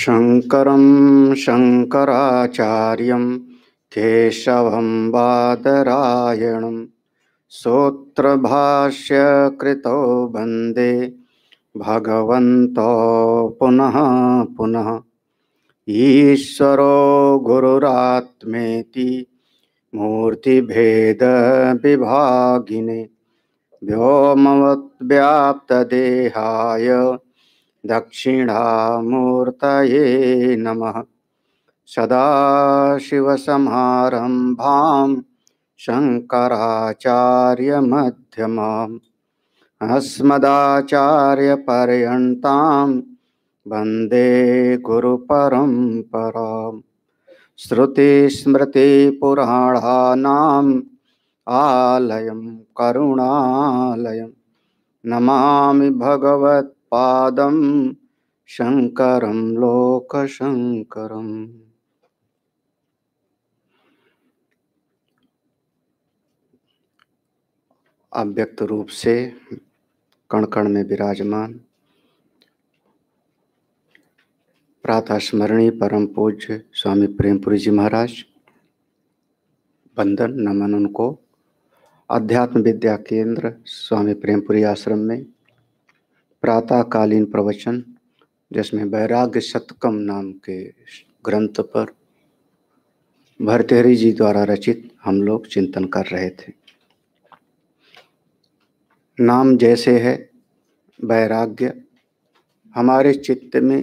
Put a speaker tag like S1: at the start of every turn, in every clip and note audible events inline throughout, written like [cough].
S1: शङ्करं शङ्कराचार्यं केशवं भाष्य कृत वंदे भगवत पुनः पुनः ईश्वरो गुरुरात्मेति मूर्तिभेदविभागिने व्योमवद्व्याप्तदेहाय नम नमः शंकरचार्य शङ्कराचार्यमध्यमाम् अस्मदाचार्यपर्यता वंदे गुरुपरंपरा श्रुतिस्मृतिपुराणानाम् आलयं करुणालयं नमा भगवत् पादं लोक लोकशङ्करम् अव्यक्त रूप से कण कण में विराजमान प्रातः स्मरणीय परम पूज्य स्वामी प्रेमपुरी जी महाराज बंदन नमन उनको अध्यात्म विद्या केंद्र स्वामी प्रेमपुरी आश्रम में प्रातःकालीन प्रवचन जिसमें वैराग्य शतकम नाम के ग्रंथ पर भरतेहरी जी द्वारा रचित हम लोग चिंतन कर रहे थे नाम जैसे है वैराग्य हमारे चित्त में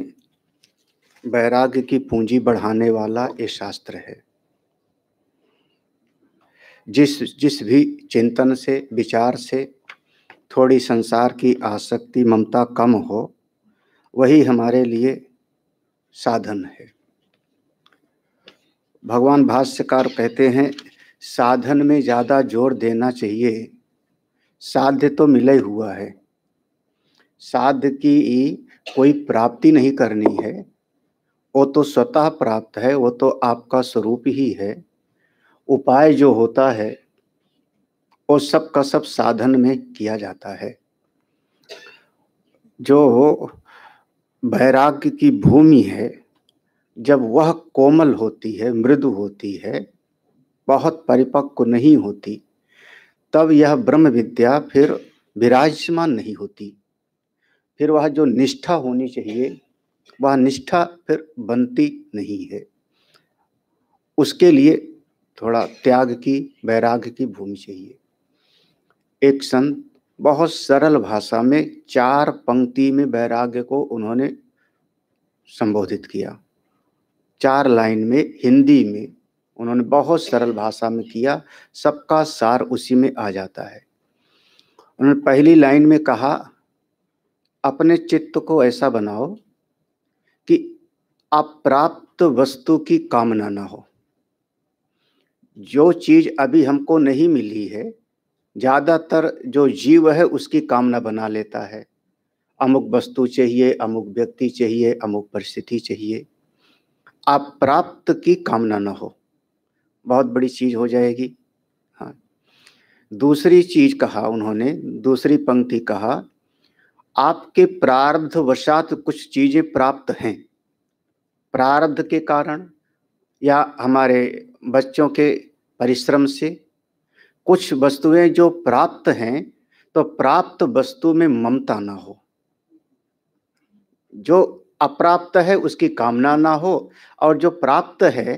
S1: वैराग्य की पूंजी बढ़ाने वाला ये शास्त्र है जिस जिस भी चिंतन से विचार से थोड़ी संसार की आसक्ति ममता कम हो वही हमारे लिए साधन है भगवान भाष्यकार कहते हैं साधन में ज़्यादा जोर देना चाहिए साध्य तो मिले हुआ है साध्य की कोई प्राप्ति नहीं करनी है वो तो स्वतः प्राप्त है वो तो आपका स्वरूप ही है उपाय जो होता है वो सब का सब साधन में किया जाता है जो वैराग्य की भूमि है जब वह कोमल होती है मृदु होती है बहुत परिपक्व नहीं होती तब यह ब्रह्म विद्या फिर विराजमान नहीं होती फिर वह जो निष्ठा होनी चाहिए वह निष्ठा फिर बनती नहीं है उसके लिए थोड़ा त्याग की वैराग्य की भूमि चाहिए एक संत बहुत सरल भाषा में चार पंक्ति में वैराग्य को उन्होंने संबोधित किया चार लाइन में हिंदी में उन्होंने बहुत सरल भाषा में किया सबका सार उसी में आ जाता है उन्होंने पहली लाइन में कहा अपने चित्त को ऐसा बनाओ कि अप्राप्त वस्तु की कामना ना हो जो चीज अभी हमको नहीं मिली है ज़्यादातर जो जीव है उसकी कामना बना लेता है अमुक वस्तु चाहिए अमुक व्यक्ति चाहिए अमुक परिस्थिति चाहिए आप प्राप्त की कामना न हो बहुत बड़ी चीज़ हो जाएगी हाँ दूसरी चीज़ कहा उन्होंने दूसरी पंक्ति कहा आपके प्रारब्ध वशात कुछ चीज़ें प्राप्त हैं प्रारब्ध के कारण या हमारे बच्चों के परिश्रम से कुछ वस्तुएं जो प्राप्त हैं तो प्राप्त वस्तु में ममता ना हो जो अप्राप्त है उसकी कामना ना हो और जो प्राप्त है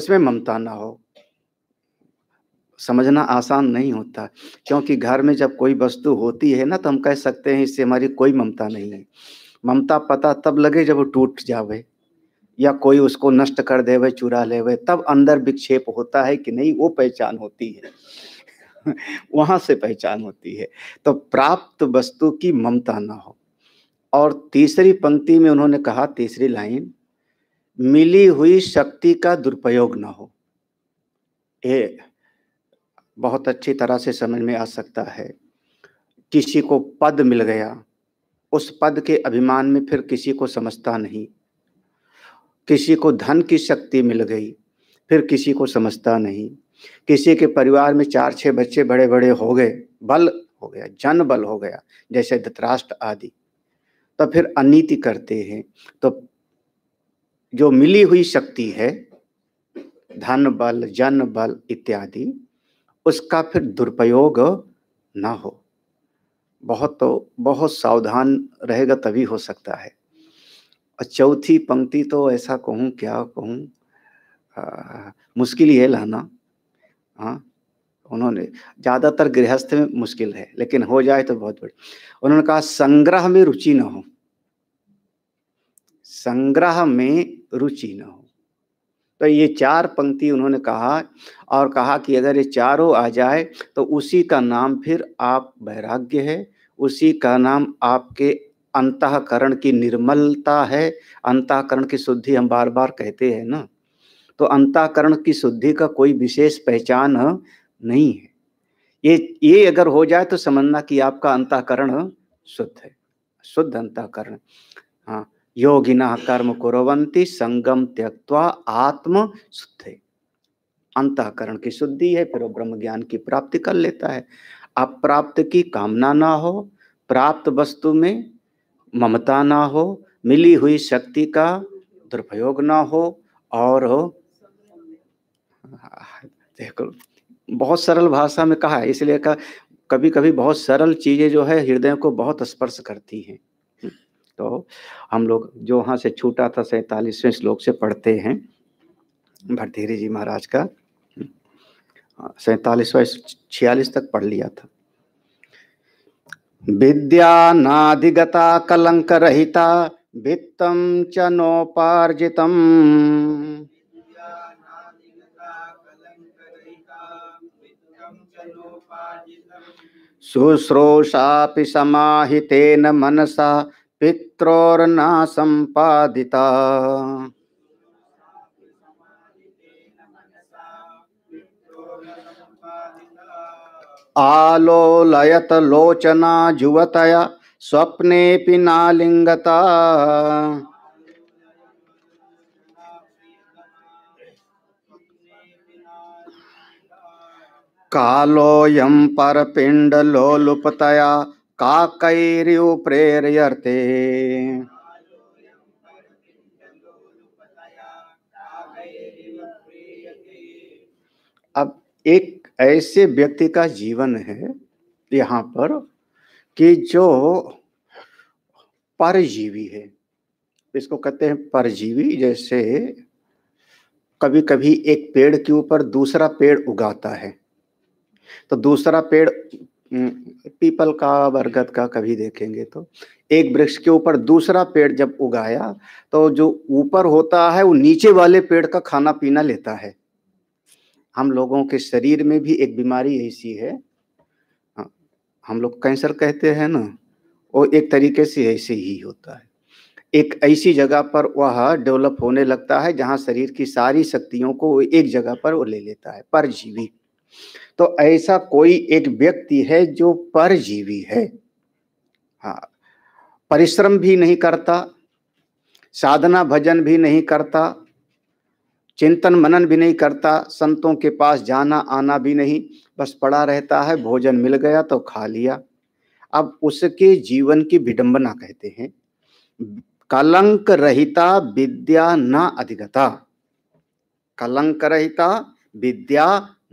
S1: उसमें ममता ना हो समझना आसान नहीं होता क्योंकि घर में जब कोई वस्तु होती है ना तो हम कह सकते हैं इससे हमारी कोई ममता नहीं है ममता पता तब लगे जब वो टूट जावे या कोई उसको नष्ट कर देवे चुरा वे तब अंदर विक्षेप होता है कि नहीं वो पहचान होती है [laughs] वहां से पहचान होती है तो प्राप्त वस्तु की ममता ना हो और तीसरी पंक्ति में उन्होंने कहा तीसरी लाइन मिली हुई शक्ति का दुरुपयोग ना हो ये बहुत अच्छी तरह से समझ में आ सकता है किसी को पद मिल गया उस पद के अभिमान में फिर किसी को समझता नहीं किसी को धन की शक्ति मिल गई फिर किसी को समझता नहीं किसी के परिवार में चार छह बच्चे बड़े बड़े हो गए बल हो गया जन बल हो गया जैसे धतराष्ट्र आदि तो फिर अनीति करते हैं तो जो मिली हुई शक्ति है धन बल जन बल इत्यादि उसका फिर दुरुपयोग ना हो बहुत तो बहुत सावधान रहेगा तभी हो सकता है और चौथी पंक्ति तो ऐसा कहूँ क्या कहूँ मुश्किल ही है लाना हाँ उन्होंने ज़्यादातर गृहस्थ में मुश्किल है लेकिन हो जाए तो बहुत बड़ी उन्होंने कहा संग्रह में रुचि न हो संग्रह में रुचि न हो तो ये चार पंक्ति उन्होंने कहा और कहा कि अगर ये चारों आ जाए तो उसी का नाम फिर आप वैराग्य है उसी का नाम आपके अंतकरण की निर्मलता है अंतकरण की शुद्धि हम बार बार कहते हैं ना तो अंतकरण की शुद्धि का कोई विशेष पहचान नहीं है ये ये अगर हो जाए तो समझना कि आपका अंतकरण शुद्ध है शुद्ध अंतकरण हाँ योगिना कर्म कुरवंती संगम त्यक्वा आत्म शुद्ध अंतकरण की शुद्धि है फिर वो ब्रह्म ज्ञान की प्राप्ति कर लेता है अप्राप्त की कामना ना हो प्राप्त वस्तु में ममता ना हो मिली हुई शक्ति का दुरुपयोग ना हो और हो हाँ, देखो बहुत सरल भाषा में कहा है इसलिए कहा कभी कभी बहुत सरल चीज़ें जो है हृदय को बहुत स्पर्श करती हैं तो हम लोग जो वहाँ से छूटा था सैतालीसवें श्लोक से पढ़ते हैं भरतेरी जी महाराज का हाँ, सैतालीसवा छियालीस तक पढ़ लिया था विद्यानाधिगता कलङ्करहिता वित्तं च नोपार्जितम् शुश्रूषापि समाहितेन मनसा पित्रोर्ना सम्पादिता आलोलयत लोचना युवतया स्वप्नेऽपि नालिङ्गता कालोऽयं परपिण्डलोलुपतया काकैर्युप्रेर्यते अब एक ऐसे व्यक्ति का जीवन है यहाँ पर कि जो परजीवी है इसको कहते हैं परजीवी जैसे कभी कभी एक पेड़ के ऊपर दूसरा पेड़ उगाता है तो दूसरा पेड़ पीपल का बरगद का कभी देखेंगे तो एक वृक्ष के ऊपर दूसरा पेड़ जब उगाया तो जो ऊपर होता है वो नीचे वाले पेड़ का खाना पीना लेता है हम लोगों के शरीर में भी एक बीमारी ऐसी है हाँ, हम लोग कैंसर कहते हैं ना वो एक तरीके से ऐसे ही होता है एक ऐसी जगह पर वह डेवलप होने लगता है जहां शरीर की सारी शक्तियों को एक जगह पर वो ले लेता है परजीवी तो ऐसा कोई एक व्यक्ति है जो परजीवी है हाँ परिश्रम भी नहीं करता साधना भजन भी नहीं करता चिंतन मनन भी नहीं करता संतों के पास जाना आना भी नहीं बस पड़ा रहता है भोजन मिल गया तो खा लिया अब उसके जीवन की विडंबना कहते हैं कलंक रहिता विद्या न अधिगता कलंक रहिता विद्या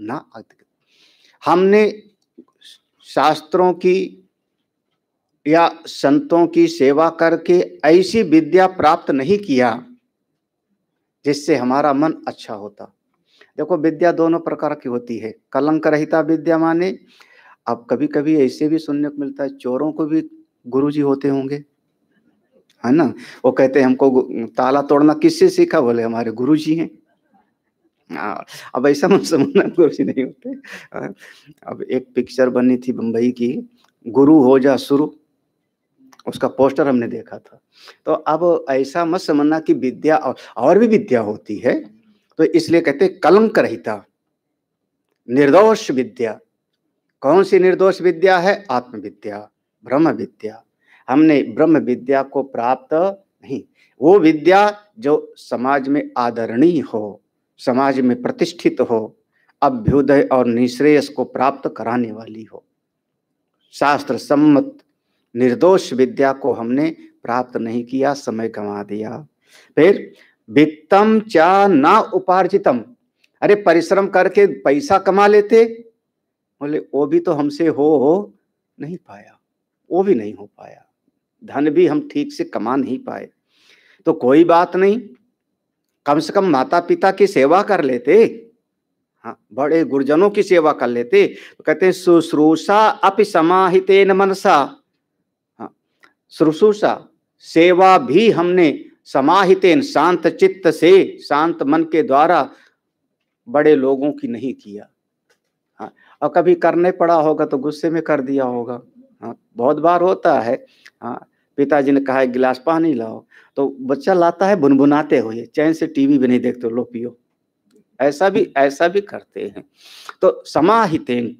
S1: न अधिगता हमने शास्त्रों की या संतों की सेवा करके ऐसी विद्या प्राप्त नहीं किया जिससे हमारा मन अच्छा होता देखो विद्या दोनों प्रकार की होती है कलंक रहता विद्या माने अब कभी कभी ऐसे भी सुनने को मिलता है चोरों को भी गुरुजी होते होंगे है ना वो कहते हैं हमको ताला तोड़ना किससे सीखा बोले हमारे गुरु जी हैं हाँ, अब ऐसा मत समझना गुरु जी नहीं होते हाँ, अब एक पिक्चर बनी थी बम्बई की गुरु हो जा शुरू उसका पोस्टर हमने देखा था तो अब ऐसा मत समझना कि विद्या और, भी विद्या होती है तो इसलिए कहते कलंक रहता निर्दोष विद्या कौन सी निर्दोष विद्या है आत्मविद्या ब्रह्म विद्या हमने ब्रह्म विद्या को प्राप्त नहीं वो विद्या जो समाज में आदरणीय हो समाज में प्रतिष्ठित हो अभ्युदय और निश्रेयस को प्राप्त कराने वाली हो शास्त्र सम्मत निर्दोष विद्या को हमने प्राप्त नहीं किया समय कमा दिया फिर वित्तम चा ना उपार्जितम अरे परिश्रम करके पैसा कमा लेते बोले वो भी तो हमसे हो हो नहीं पाया वो भी नहीं हो पाया धन भी हम ठीक से कमा नहीं पाए तो कोई बात नहीं कम से कम माता पिता की सेवा कर लेते हाँ बड़े गुरुजनों की सेवा कर लेते तो कहते हैं शुश्रूषा अपि समाहित मनसा शुश्रूषा सेवा भी हमने समाहितेन शांत चित्त से शांत मन के द्वारा बड़े लोगों की नहीं किया हाँ और कभी करने पड़ा होगा तो गुस्से में कर दिया होगा हाँ बहुत बार होता है हाँ पिताजी ने कहा है गिलास पानी लाओ तो बच्चा लाता है बुनबुनाते हुए चैन से टीवी भी नहीं देखते लो पियो ऐसा भी ऐसा भी करते हैं तो समाहितेन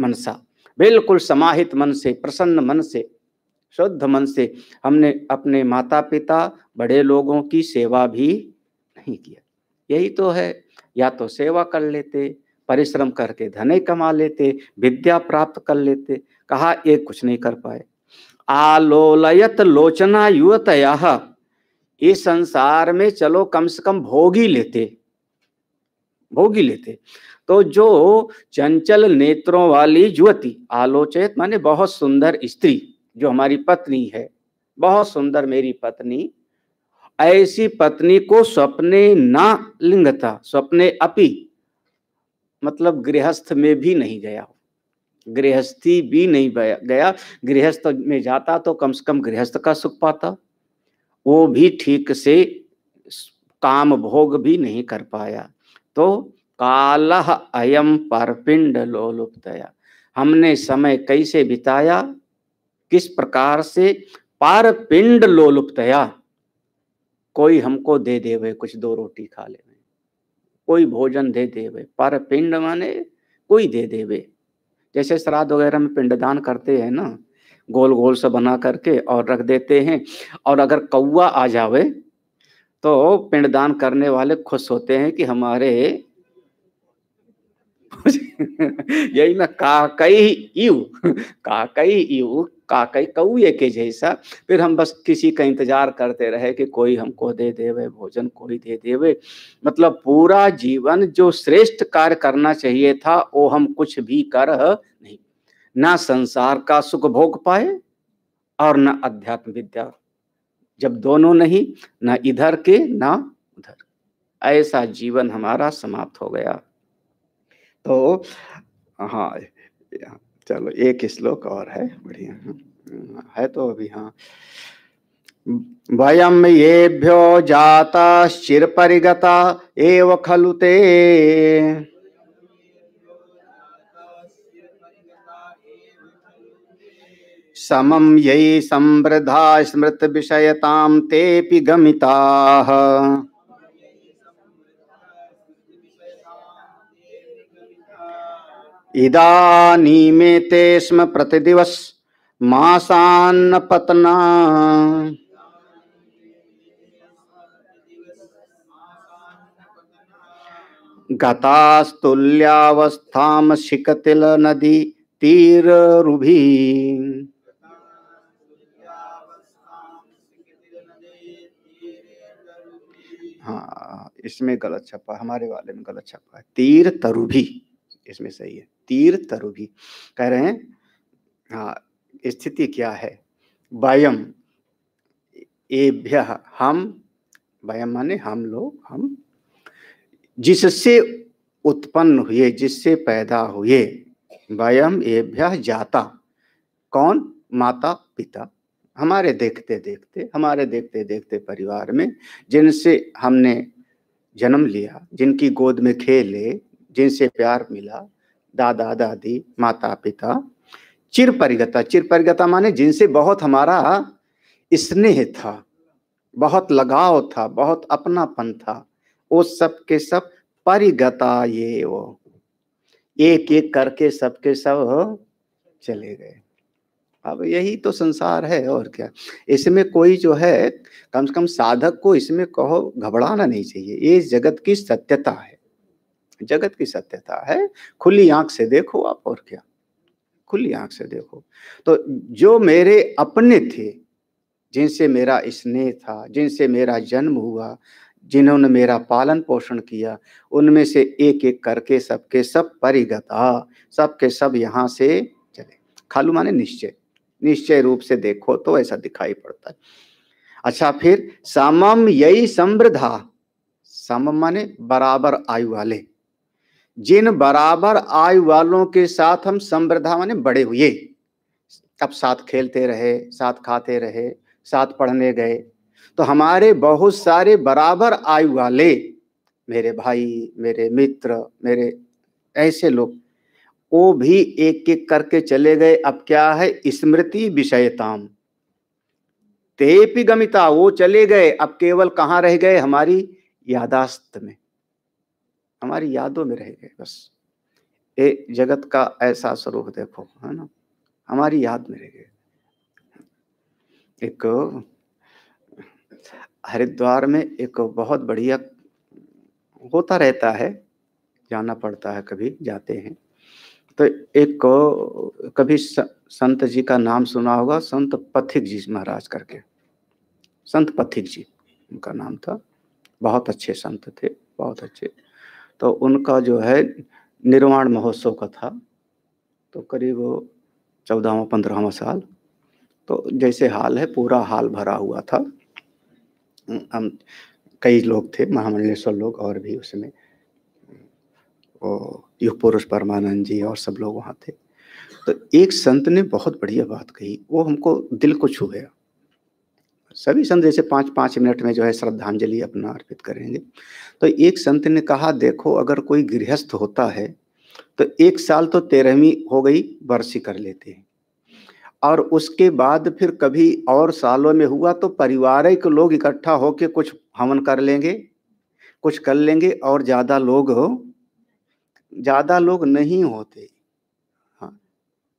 S1: मनसा बिल्कुल समाहित मन से प्रसन्न मन से शुद्ध मन से हमने अपने माता पिता बड़े लोगों की सेवा भी नहीं किया यही तो है या तो सेवा कर लेते परिश्रम करके धने कमा लेते विद्या प्राप्त कर लेते कहा ये कुछ नहीं कर पाए आलोलयत लोचना युवतया इस संसार में चलो कम से कम भोगी लेते भोगी लेते तो जो चंचल नेत्रों वाली युवती आलोचित माने बहुत सुंदर स्त्री जो हमारी पत्नी है बहुत सुंदर मेरी पत्नी ऐसी पत्नी को स्वप्ने ना लिंगता स्वप्ने अपि मतलब गृहस्थ में भी नहीं गया गृहस्थी भी नहीं गया गृहस्थ में जाता तो कम से कम गृहस्थ का सुख पाता वो भी ठीक से काम भोग भी नहीं कर पाया तो कालह अयम पर पिंड लोलुप्तया हमने समय कैसे बिताया किस प्रकार से पार पिंड लोलुपतया कोई हमको दे वे कुछ दो रोटी खा ले कोई भोजन दे वे पर पिंड माने कोई दे वे जैसे श्राद्ध वगैरह में पिंडदान करते हैं ना गोल गोल से बना करके और रख देते हैं और अगर कौआ आ जावे तो पिंडदान करने वाले खुश होते हैं कि हमारे [laughs] यही ना काकई यू काकई यू काकई कौए के जैसा फिर हम बस किसी का इंतजार करते रहे कि कोई हमको दे देवे भोजन कोई दे देवे मतलब पूरा जीवन जो श्रेष्ठ कार्य करना चाहिए था वो हम कुछ भी कर नहीं ना संसार का सुख भोग पाए और ना अध्यात्म विद्या जब दोनों नहीं ना इधर के ना उधर ऐसा जीवन हमारा समाप्त हो गया तो हाँ चलो एक श्लोक और है बढ़िया हाँ। है तो अभी हाँ भयम येभ्यो जाता चिर परिगता एव खलु ते समम यही समृद्धा स्मृत विषयताम तेपि गमिताः इदानीमेते स्म प्रतिदिवस मासान्न पतना गतास्तुल्यावस्था शिकतिल नदी रुभि हाँ इसमें गलत छपा हमारे वाले में गलत छपा है तीर तरुभी इसमें सही है तीर भी कह रहे हैं हाँ स्थिति क्या है वयम एभ्य हम वयम माने हम लोग हम जिससे उत्पन्न हुए जिससे पैदा हुए वयम एभ्य जाता कौन माता पिता हमारे देखते देखते हमारे देखते देखते परिवार में जिनसे हमने जन्म लिया जिनकी गोद में खेले जिनसे प्यार मिला दादा दादी माता पिता चिर परिगता चिर परिगता माने जिनसे बहुत हमारा स्नेह था बहुत लगाव था बहुत अपनापन था वो सब के सब परिगता ये वो एक एक करके सबके सब चले गए अब यही तो संसार है और क्या इसमें कोई जो है कम से कम साधक को इसमें कहो घबराना नहीं चाहिए ये जगत की सत्यता है जगत की सत्यता है खुली आंख से देखो आप और क्या खुली आंख से देखो तो जो मेरे अपने थे जिनसे मेरा स्नेह था जिनसे मेरा जन्म हुआ जिन्होंने मेरा पालन पोषण किया उनमें से एक एक करके सबके सब परिगत आ सबके सब यहाँ से चले खालू माने निश्चय निश्चय रूप से देखो तो ऐसा दिखाई पड़ता है अच्छा फिर समम यही समृद्धा सम माने बराबर आयु वाले जिन बराबर आयु वालों के साथ हम समृद्धा माने बड़े हुए तब साथ खेलते रहे साथ खाते रहे साथ पढ़ने गए तो हमारे बहुत सारे बराबर आयु वाले मेरे भाई मेरे मित्र मेरे ऐसे लोग वो भी एक एक करके चले गए अब क्या है स्मृति विषयताम तेपि गमिता वो चले गए अब केवल कहाँ रह गए हमारी यादाश्त में हमारी यादों में रह गए बस ये जगत का ऐसा स्वरूप देखो है ना हमारी याद में रह गए एक हरिद्वार में एक बहुत बढ़िया होता रहता है जाना पड़ता है कभी जाते हैं तो एक कभी संत जी का नाम सुना होगा संत पथिक जी महाराज करके संत पथिक जी उनका नाम था बहुत अच्छे संत थे बहुत अच्छे तो उनका जो है निर्माण महोत्सव का था तो करीब चौदहवा पंद्रहवा साल तो जैसे हाल है पूरा हाल भरा हुआ था हम कई लोग थे महामंडलेश्वर लोग और भी उसमें वो युग पुरुष परमानंद जी और सब लोग वहाँ थे तो एक संत ने बहुत बढ़िया बात कही वो हमको दिल को छू गया सभी संत जैसे पाँच पाँच मिनट में जो है श्रद्धांजलि अपना अर्पित करेंगे तो एक संत ने कहा देखो अगर कोई गृहस्थ होता है तो एक साल तो तेरहवीं हो गई बरसी कर लेते हैं और उसके बाद फिर कभी और सालों में हुआ तो परिवारिक लोग इकट्ठा होके कुछ हवन कर लेंगे कुछ कर लेंगे और ज़्यादा लोग हो ज़्यादा लोग नहीं होते हाँ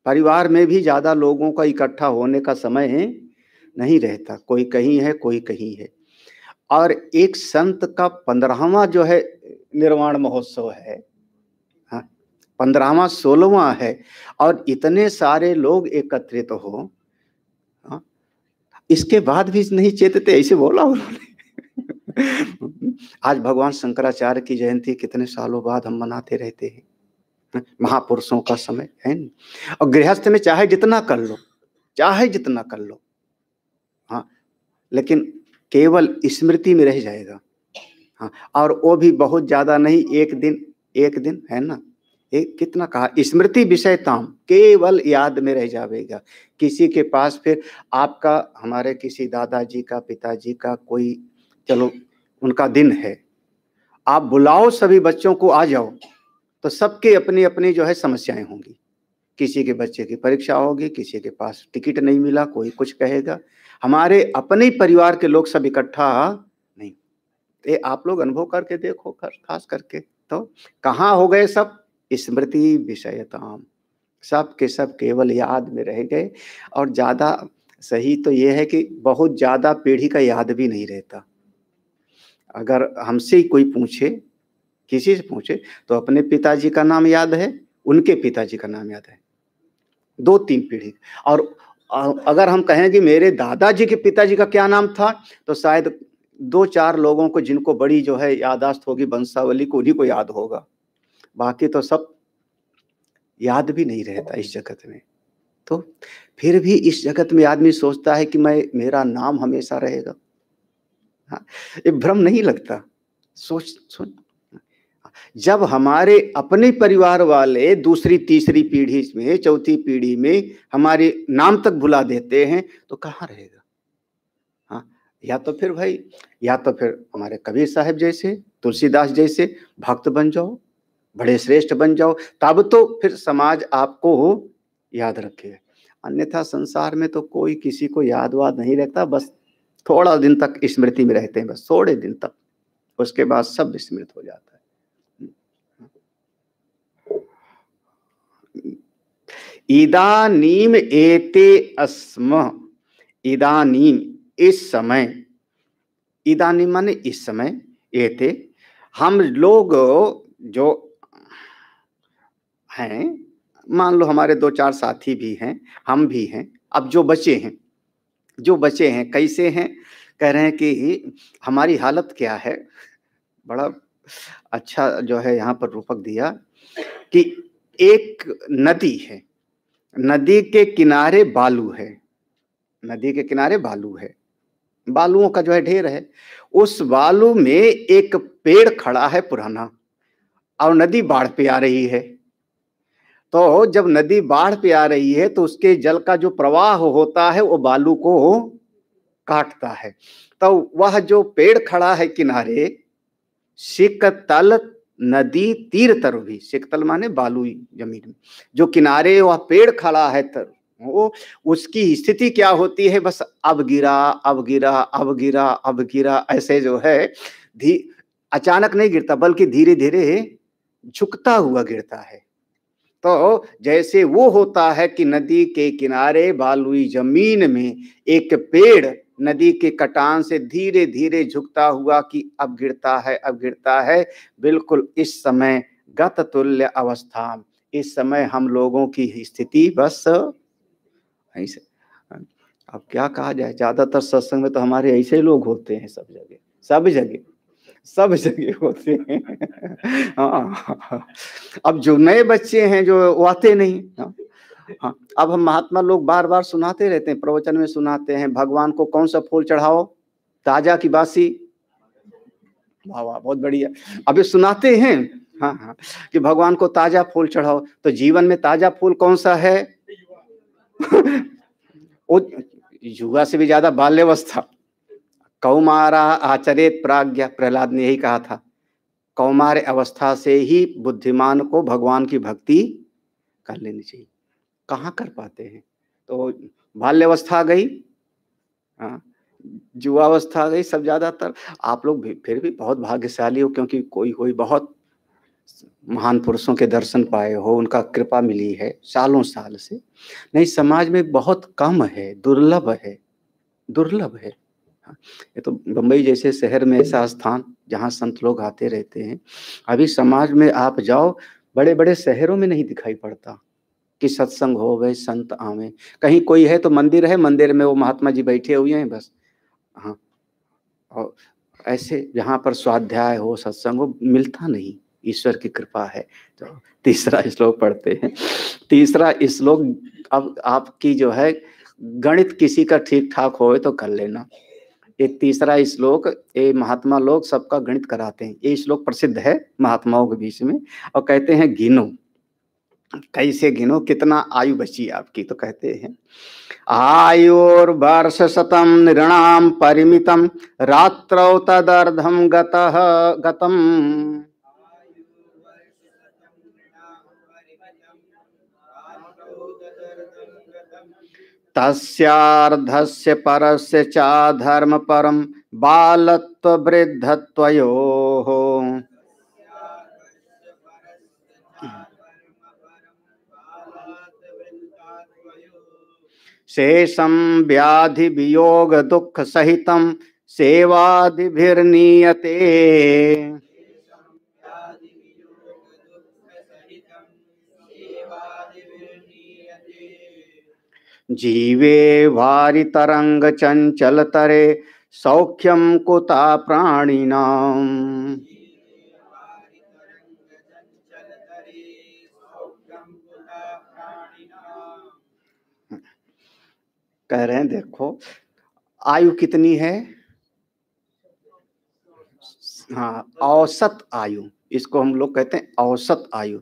S1: परिवार में भी ज़्यादा लोगों का इकट्ठा होने का समय है नहीं रहता कोई कहीं है कोई कहीं है और एक संत का पंद्रहवा जो है निर्वाण महोत्सव है हाँ, पंद्रहवा सोलहवा है और इतने सारे लोग एकत्रित तो हो हाँ, इसके बाद भी नहीं चेतते ऐसे बोला उन्होंने आज भगवान शंकराचार्य की जयंती कितने सालों बाद हम मनाते रहते हैं हाँ, महापुरुषों का समय है और गृहस्थ में चाहे जितना कर लो चाहे जितना कर लो लेकिन केवल स्मृति में रह जाएगा हाँ और वो भी बहुत ज़्यादा नहीं एक दिन एक दिन है ना एक कितना कहा स्मृति विषय ताम तो केवल याद में रह जाएगा किसी के पास फिर आपका हमारे किसी दादाजी का पिताजी का कोई चलो उनका दिन है आप बुलाओ सभी बच्चों को आ जाओ तो सबके अपनी अपनी जो है समस्याएं होंगी किसी के बच्चे की परीक्षा होगी किसी के पास टिकट नहीं मिला कोई कुछ कहेगा हमारे अपने परिवार के लोग सब इकट्ठा नहीं ये आप लोग अनुभव करके देखो कर, खास करके तो कहाँ हो गए सब स्मृति विषयताम सब के सब केवल याद में रह गए और ज़्यादा सही तो ये है कि बहुत ज़्यादा पीढ़ी का याद भी नहीं रहता अगर हमसे ही कोई पूछे किसी से पूछे तो अपने पिताजी का नाम याद है उनके पिताजी का नाम याद है दो तीन पीढ़ी और अगर हम कहें कि मेरे दादाजी के पिताजी का क्या नाम था तो शायद दो चार लोगों को जिनको बड़ी जो है यादाश्त होगी वंशावली को उन्हीं को याद होगा बाकी तो सब याद भी नहीं रहता इस जगत में तो फिर भी इस जगत में आदमी सोचता है कि मैं मेरा नाम हमेशा रहेगा हाँ ये भ्रम नहीं लगता सोच सोच जब हमारे अपने परिवार वाले दूसरी तीसरी पीढ़ी में चौथी पीढ़ी में हमारे नाम तक भुला देते हैं तो कहाँ रहेगा हाँ या तो फिर भाई या तो फिर हमारे कबीर साहब जैसे तुलसीदास जैसे भक्त बन जाओ बड़े श्रेष्ठ बन जाओ तब तो फिर समाज आपको याद रखे अन्यथा संसार में तो कोई किसी को याद वाद नहीं रहता बस थोड़ा दिन तक स्मृति में रहते हैं बस थोड़े दिन तक उसके बाद सब स्मृत हो जाता है इदानीम एते अस्म इदानीम इस समय इदानी माने इस समय एते हम लोग जो हैं मान लो हमारे दो चार साथी भी हैं हम भी हैं अब जो बचे हैं जो बचे हैं कैसे हैं कह रहे हैं कि हमारी हालत क्या है बड़ा अच्छा जो है यहाँ पर रूपक दिया कि एक नदी है नदी के किनारे बालू है नदी के किनारे बालू है बालुओं का जो है ढेर है उस बालू में एक पेड़ खड़ा है पुराना और नदी बाढ़ पे आ रही है तो जब नदी बाढ़ पे आ रही है तो उसके जल का जो प्रवाह होता है वो बालू को काटता है तो वह जो पेड़ खड़ा है किनारे सिक तल नदी तीर तर भी सिकतल माने बालू जमीन जो किनारे वह पेड़ खड़ा है तर वो उसकी स्थिति क्या होती है बस अब गिरा अब गिरा अब गिरा अब गिरा ऐसे जो है धी अचानक नहीं गिरता बल्कि धीरे धीरे झुकता हुआ गिरता है तो जैसे वो होता है कि नदी के किनारे बालुई जमीन में एक पेड़ नदी के कटान से धीरे धीरे झुकता हुआ कि अब गिरता है अब गिरता है बिल्कुल इस समय गत तुल्य अवस्था इस समय हम लोगों की स्थिति बस ऐसे अब क्या कहा जाए ज्यादातर सत्संग में तो हमारे ऐसे लोग होते हैं सब जगह सब जगह सब जगह होते हैं हाँ अब जो नए बच्चे हैं जो आते नहीं हाँ। हाँ अब हम महात्मा लोग बार बार सुनाते रहते हैं प्रवचन में सुनाते हैं भगवान को कौन सा फूल चढ़ाओ ताजा की बासी वाह वाह बहुत बढ़िया अभी सुनाते हैं हाँ हाँ कि भगवान को ताजा फूल चढ़ाओ तो जीवन में ताजा फूल कौन सा है युवा से भी ज्यादा बाल्यवस्था कौमारा आचरित प्राज्ञा प्रहलाद ने यही कहा था कौमार अवस्था से ही बुद्धिमान को भगवान की भक्ति कर लेनी चाहिए कहाँ कर पाते हैं तो बाल्यावस्था आ गई हाँ, युवावस्था आ गई सब ज़्यादातर आप लोग भी फिर भी बहुत भाग्यशाली हो क्योंकि कोई कोई बहुत महान पुरुषों के दर्शन पाए हो उनका कृपा मिली है सालों साल से नहीं समाज में बहुत कम है दुर्लभ है दुर्लभ है हाँ, ये तो बम्बई जैसे शहर में ऐसा स्थान जहाँ संत लोग आते रहते हैं अभी समाज में आप जाओ बड़े बड़े शहरों में नहीं दिखाई पड़ता कि सत्संग हो गए संत आवे कहीं कोई है तो मंदिर है मंदिर में वो महात्मा जी बैठे हुए हैं बस हाँ और ऐसे जहाँ पर स्वाध्याय हो सत्संग हो मिलता नहीं ईश्वर की कृपा है तो तीसरा श्लोक पढ़ते हैं तीसरा श्लोक अब आपकी जो है गणित किसी का ठीक ठाक हो तो कर लेना ये तीसरा श्लोक ये महात्मा लोग सबका गणित कराते हैं ये श्लोक प्रसिद्ध है महात्माओं के बीच में और कहते हैं गिनो कैसे गिनो कितना आयु बची आपकी तो कहते हैं वर्ष शतम नृणाम परिमितम रात्रौ तदर्धम गतः गतम तस्यार्धस्य परस्य परम बालत्व बालत्ववृद्धत्वयोः शेषम व्याधि वियोग दुख सहित सेवादिभिर्नीयते जीवे तरंग चंचल तरे सौख्यम कुता प्राणिनाम् कह रहे हैं देखो आयु कितनी है हाँ औसत आयु इसको हम लोग कहते हैं औसत आयु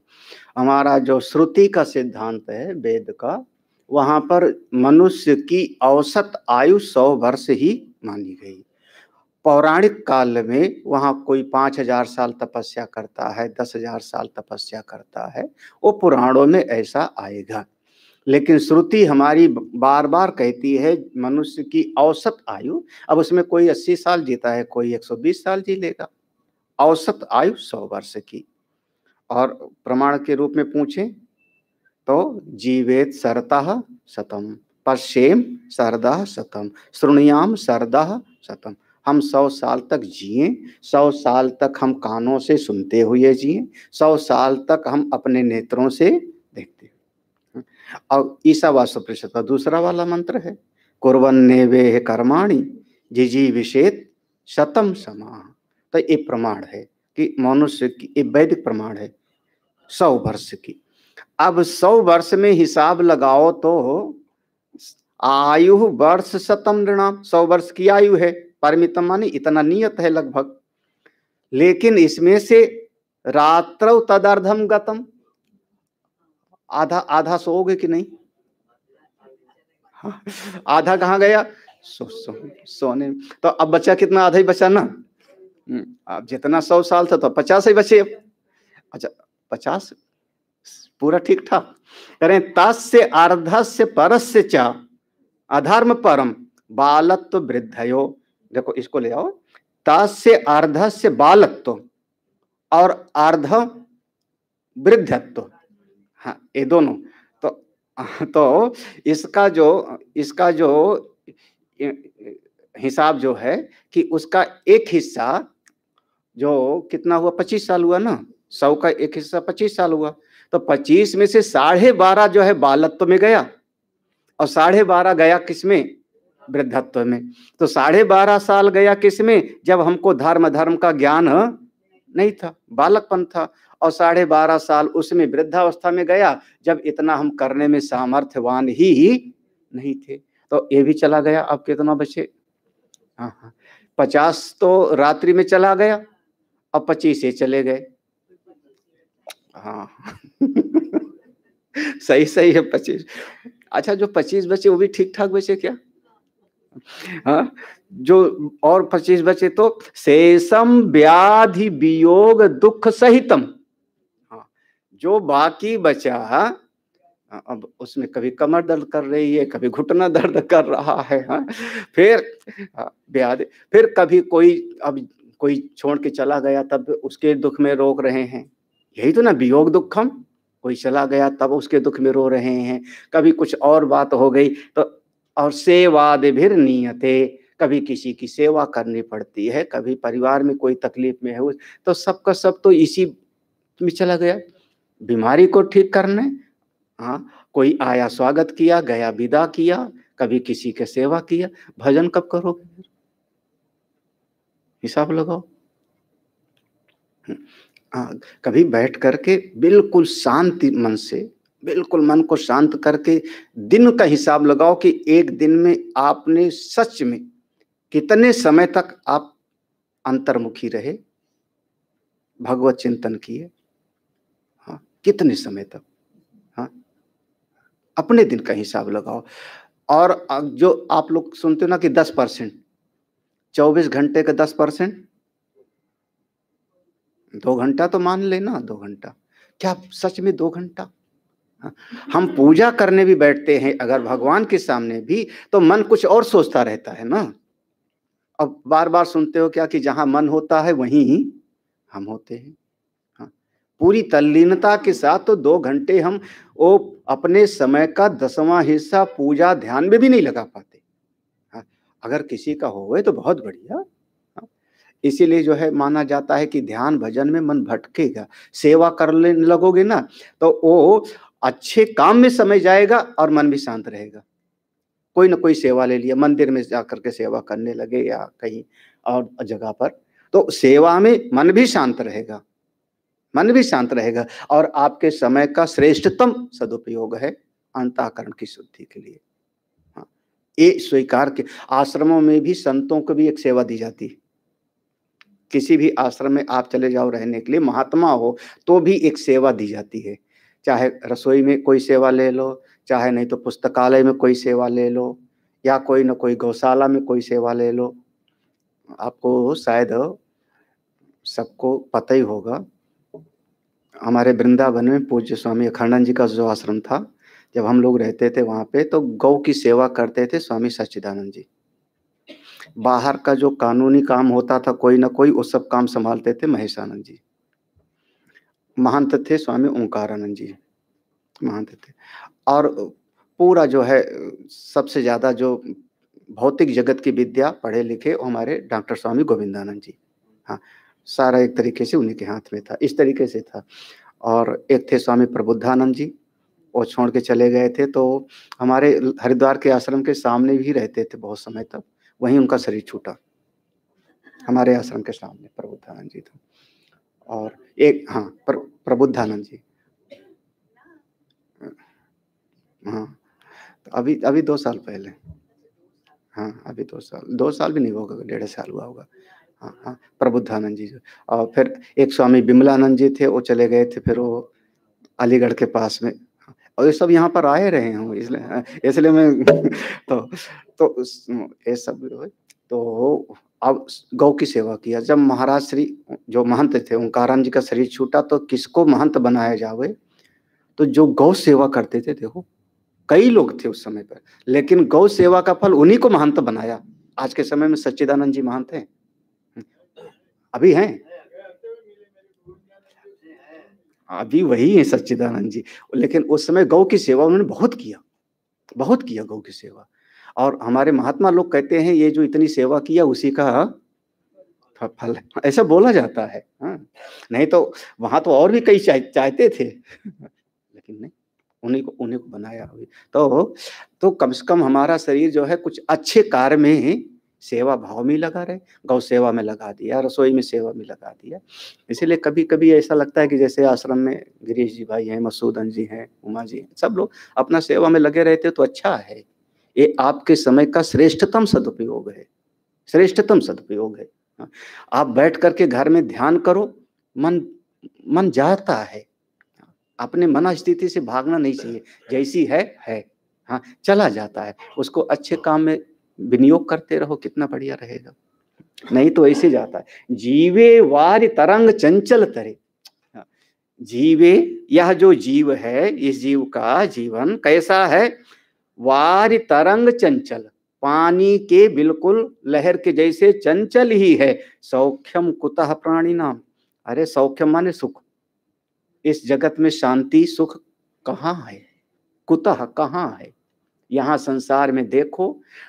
S1: हमारा जो श्रुति का सिद्धांत है वेद का वहां पर मनुष्य की औसत आयु सौ वर्ष ही मानी गई पौराणिक काल में वहाँ कोई पाँच हजार साल तपस्या करता है दस हजार साल तपस्या करता है वो पुराणों में ऐसा आएगा लेकिन श्रुति हमारी बार बार कहती है मनुष्य की औसत आयु अब उसमें कोई अस्सी साल जीता है कोई एक सौ बीस साल जी लेगा औसत आयु सौ वर्ष की और प्रमाण के रूप में पूछें तो जीवेत सरता शतम पश्चेम सरदा शतम श्रृणियाम सरदा शतम हम सौ साल तक जिए सौ साल तक हम कानों से सुनते हुए जिए सौ साल तक हम अपने नेत्रों से देखते और ईसा वास्तव प्रतिशत का दूसरा वाला मंत्र है ने वे कर्माणी जी जी विषेत शतम समा तो ये प्रमाण है कि मनुष्य की ये वैदिक प्रमाण है सौ वर्ष की अब सौ वर्ष में हिसाब लगाओ तो आयु वर्ष शतम ऋणाम सौ वर्ष की आयु है परमितम माने इतना नियत है लगभग लेकिन इसमें से रात्रौ तदर्धम गतम आधा आधा सोओगे कि नहीं हाँ, आधा कहाँ गया सो, सो सोने तो अब बचा कितना आधा ही बचा ना हम्म, अब जितना सौ साल था तो पचास ही बचे अच्छा पचास पूरा ठीक ठाक करें तस् से अर्ध से परस से चा अधर्म परम बालत्व वृद्धयो देखो इसको ले आओ तस् से अर्ध से बालत्व और अर्ध वृद्धत्व हाँ ये दोनों तो हाँ, तो इसका जो इसका जो हिसाब जो है कि उसका एक हिस्सा जो कितना हुआ पच्चीस साल हुआ ना सौ का एक हिस्सा पच्चीस साल हुआ तो पच्चीस में से साढ़े बारह जो है बालत्व में गया और साढ़े बारह गया किसमें वृद्धत्व में तो साढ़े बारह साल गया किसमें जब हमको धर्म धर्म का ज्ञान नहीं था बालकपन था और साढ़े बारह साल उसमें वृद्धावस्था में गया जब इतना हम करने में सामर्थ्यवान ही नहीं थे तो ये भी चला गया अब कितना बचे हाँ, हाँ। पचास तो रात्रि में चला गया अब पच्चीस ये चले गए हाँ, हाँ। [laughs] सही सही है पच्चीस अच्छा जो पच्चीस बचे वो भी ठीक ठाक बचे क्या हाँ जो और पच्चीस बचे तो शेषम व्याधि वियोग दुख सहितम जो बाकी बचा अब उसमें कभी कमर दर्द कर रही है कभी घुटना दर्द कर रहा है हा? फिर ब्याद फिर कभी कोई अब कोई छोड़ के चला गया तब उसके दुख में रोक रहे हैं यही तो ना वियोग दुखम कोई चला गया तब उसके दुख में रो रहे हैं कभी कुछ और बात हो गई तो और सेवाद भी नियते कभी किसी की सेवा करनी पड़ती है कभी परिवार में कोई तकलीफ में है तो सबका सब तो इसी में चला गया बीमारी को ठीक करने हाँ कोई आया स्वागत किया गया विदा किया कभी किसी के सेवा किया भजन कब करोगे हिसाब लगाओ हाँ कभी बैठ करके बिल्कुल शांति मन से बिल्कुल मन को शांत करके दिन का हिसाब लगाओ कि एक दिन में आपने सच में कितने समय तक आप अंतर्मुखी रहे भगवत चिंतन किए कितने समय तक हाँ अपने दिन का हिसाब लगाओ और जो आप लोग सुनते हो ना कि दस परसेंट चौबीस घंटे का दस परसेंट दो घंटा तो मान लेना दो घंटा क्या सच में दो घंटा हाँ? हम पूजा करने भी बैठते हैं अगर भगवान के सामने भी तो मन कुछ और सोचता रहता है ना अब बार बार सुनते हो क्या कि जहां मन होता है वहीं हम होते हैं पूरी तल्लीनता के साथ तो दो घंटे हम वो अपने समय का दसवां हिस्सा पूजा ध्यान में भी नहीं लगा पाते हाँ, अगर किसी का हो तो बहुत बढ़िया हाँ, इसीलिए जो है माना जाता है कि ध्यान भजन में मन भटकेगा सेवा कर लेने लगोगे ना तो वो अच्छे काम में समय जाएगा और मन भी शांत रहेगा कोई ना कोई सेवा ले लिया मंदिर में जा करके सेवा करने लगे या कहीं और जगह पर तो सेवा में मन भी शांत रहेगा मन भी शांत रहेगा और आपके समय का श्रेष्ठतम सदुपयोग है अंताकरण की शुद्धि के लिए हाँ ये स्वीकार के आश्रमों में भी संतों को भी एक सेवा दी जाती है किसी भी आश्रम में आप चले जाओ रहने के लिए महात्मा हो तो भी एक सेवा दी जाती है चाहे रसोई में कोई सेवा ले लो चाहे नहीं तो पुस्तकालय में कोई सेवा ले लो या कोई ना कोई गौशाला में कोई सेवा ले लो आपको शायद सबको पता ही होगा हमारे वृंदावन में पूज्य स्वामी अखंडानंद जी का जो आश्रम था जब हम लोग रहते थे वहां पे तो गौ की सेवा करते थे स्वामी सच्चिदानंद जी बाहर का जो कानूनी काम होता था कोई ना कोई वो सब काम संभालते थे महेशानंद जी महंत थे स्वामी ओंकारानंद जी महंत थे और पूरा जो है सबसे ज़्यादा जो भौतिक जगत की विद्या पढ़े लिखे हमारे डॉक्टर स्वामी गोविंदानंद जी हाँ सारा एक तरीके से उन्हीं के हाथ में था इस तरीके से था और एक थे स्वामी प्रबुद्धानंद जी वो छोड़ के चले गए थे तो हमारे हरिद्वार के आश्रम के सामने भी रहते थे बहुत समय तक वहीं उनका शरीर छूटा हमारे आश्रम के सामने प्रबुद्धानंद जी था और एक हाँ प्र, प्रबुद्धानंद जी हाँ तो अभी अभी दो साल पहले हाँ अभी दो साल दो साल भी नहीं होगा डेढ़ साल हुआ होगा हाँ प्रबुद्धानंद जी और फिर एक स्वामी विमलानंद जी थे वो चले गए थे फिर वो अलीगढ़ के पास में और ये सब यहाँ पर आए रहे हूँ इसलिए इसलिए मैं [laughs] तो तो ये सब तो अब गौ की सेवा किया जब महाराज श्री जो महंत थे ओंकाराम जी का शरीर छूटा तो किसको महंत बनाया जावे तो जो गौ सेवा करते थे देखो कई लोग थे उस समय पर लेकिन गौ सेवा का फल उन्हीं को महंत बनाया आज के समय में सच्चिदानंद जी महंत हैं अभी हैं अभी वही है सच्चिदानंद जी लेकिन उस समय गौ की सेवा उन्होंने बहुत किया बहुत किया गौ की सेवा और हमारे महात्मा लोग कहते हैं ये जो इतनी सेवा किया उसी का फल ऐसा बोला जाता है हाँ नहीं तो वहां तो और भी कई चाहते थे लेकिन नहीं उन्हीं को उन्हीं को बनाया अभी तो तो कम से कम हमारा शरीर जो है कुछ अच्छे कार्य में सेवा भाव में लगा रहे गौ सेवा में लगा दिया रसोई में सेवा में लगा दिया इसीलिए कभी कभी ऐसा लगता है कि जैसे आश्रम में गिरीश जी भाई हैं मसूदन जी हैं उमा जी हैं सब लोग अपना सेवा में लगे रहते तो अच्छा है ये आपके समय का श्रेष्ठतम सदुपयोग है श्रेष्ठतम सदुपयोग है हाँ, आप बैठ करके घर में ध्यान करो मन मन जाता है अपने मना स्थिति से भागना नहीं चाहिए जैसी है है हाँ चला जाता है उसको अच्छे काम में विनियोग करते रहो कितना बढ़िया रहेगा नहीं तो ऐसे जाता है जीवे वार तरंग चंचल तरे हाँ, जीवे यह जो जीव है इस जीव का जीवन कैसा है वार तरंग चंचल पानी के बिल्कुल लहर के जैसे चंचल ही है सौख्यम कुतः प्राणी नाम अरे सौख्यम माने सुख इस जगत में शांति सुख कहाँ है कुतः कहाँ है यहाँ संसार में देखो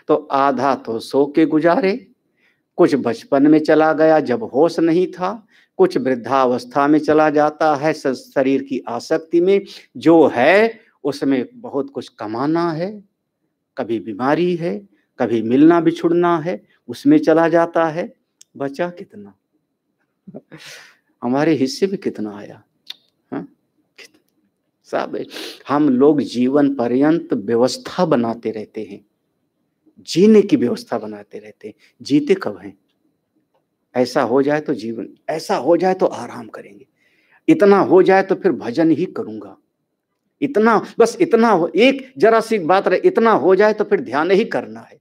S1: तो आधा तो सो के गुजारे कुछ बचपन में चला गया जब होश नहीं था कुछ वृद्धावस्था में चला जाता है शरीर की आसक्ति में जो है उसमें बहुत कुछ कमाना है कभी बीमारी है कभी मिलना बिछुड़ना है उसमें चला जाता है बचा कितना [laughs] हमारे हिस्से में कितना आया साहब हम लोग जीवन पर्यंत व्यवस्था बनाते रहते हैं जीने की व्यवस्था बनाते रहते हैं जीते कब हैं ऐसा हो जाए तो जीवन ऐसा हो जाए तो आराम करेंगे इतना हो जाए तो फिर भजन ही करूंगा इतना बस इतना हो एक जरा सी बात रहे इतना हो जाए तो फिर ध्यान ही करना है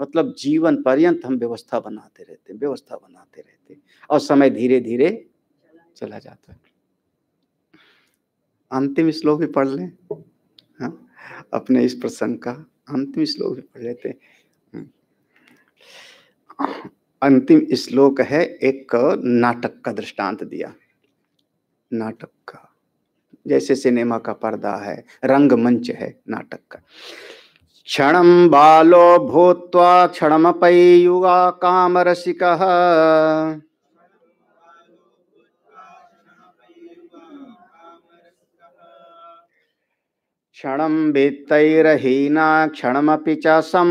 S1: मतलब जीवन पर्यंत हम व्यवस्था बनाते रहते व्यवस्था बनाते रहते और समय धीरे धीरे चला जाता है अंतिम श्लोक भी पढ़ लें हाँ, अपने इस प्रसंग का अंतिम श्लोक भी पढ़ लेते हाँ। अंतिम श्लोक है एक नाटक का दृष्टांत दिया नाटक का जैसे सिनेमा का पर्दा है रंगमंच है नाटक का क्षण बालो क्षण युवा काम रसिक क्षणं भित्तैरहीना क्षणमपि च जरा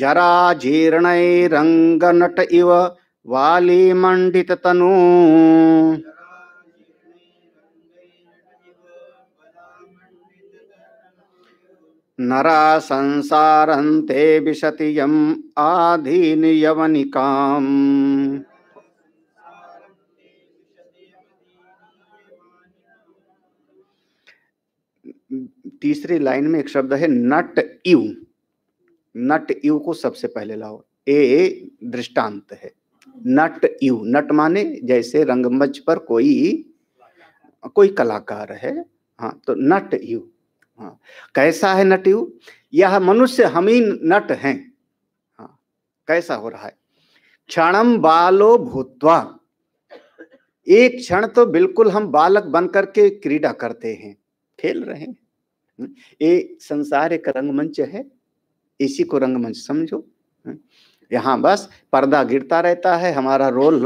S1: जराजीर्णैरङ्गनट इव वालीमंडितनू नरा संसारन्ते विशति यम् आधीनियवनिकाम् तीसरी लाइन में एक शब्द है नट यू नट यू को सबसे पहले लाओ ए दृष्टांत है नट यू नट माने जैसे रंगमंच पर कोई कोई कलाकार है हाँ तो नट यू हाँ कैसा है नट यू यह मनुष्य हम ही नट हैं हाँ कैसा हो रहा है क्षणम बालो भूतवा एक क्षण तो बिल्कुल हम बालक बन करके क्रीडा करते हैं खेल रहे हैं हम्म। ये संसार एक रंगमंच है इसी को रंगमंच समझो हम्म। यहाँ बस पर्दा गिरता रहता है हमारा रोल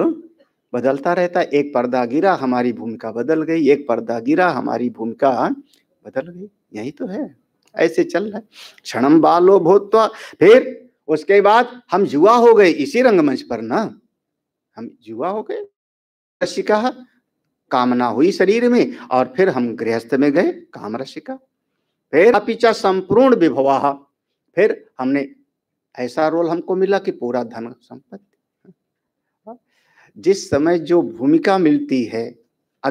S1: बदलता रहता है एक पर्दा गिरा हमारी भूमिका बदल गई एक पर्दा गिरा हमारी भूमिका बदल गई यही तो है ऐसे चल रहा है क्षणम बालो भूतवा फिर उसके बाद हम जुआ हो गए इसी रंगमंच पर ना हम जुआ हो गए रसिका कामना हुई शरीर में और फिर हम गृहस्थ में गए काम रसिका फिर अपीचा संपूर्ण विभवाह फिर हमने ऐसा रोल हमको मिला कि पूरा धन संपत्ति जिस समय जो भूमिका मिलती है